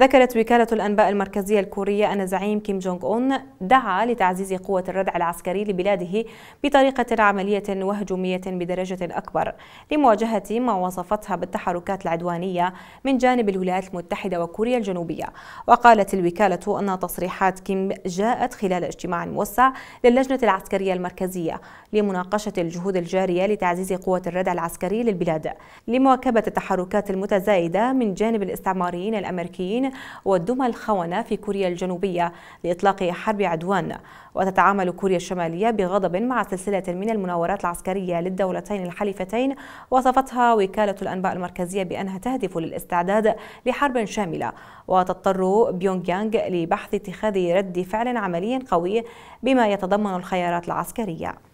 ذكرت وكالة الأنباء المركزية الكورية أن زعيم كيم جونغ أون دعا لتعزيز قوة الردع العسكري لبلاده بطريقة عملية وهجومية بدرجة أكبر لمواجهة ما وصفتها بالتحركات العدوانية من جانب الولايات المتحدة وكوريا الجنوبية وقالت الوكالة أن تصريحات كيم جاءت خلال اجتماع موسع للجنة العسكرية المركزية لمناقشة الجهود الجارية لتعزيز قوة الردع العسكري للبلاد لمواكبة التحركات المتزايدة من جانب الاستعماريين الأمريكيين الصين والدمى الخونة في كوريا الجنوبية لإطلاق حرب عدوان وتتعامل كوريا الشمالية بغضب مع سلسلة من المناورات العسكرية للدولتين الحليفتين وصفتها وكالة الأنباء المركزية بأنها تهدف للاستعداد لحرب شاملة وتضطر بيونغ يانغ لبحث اتخاذ رد فعل عملي قوي بما يتضمن الخيارات العسكرية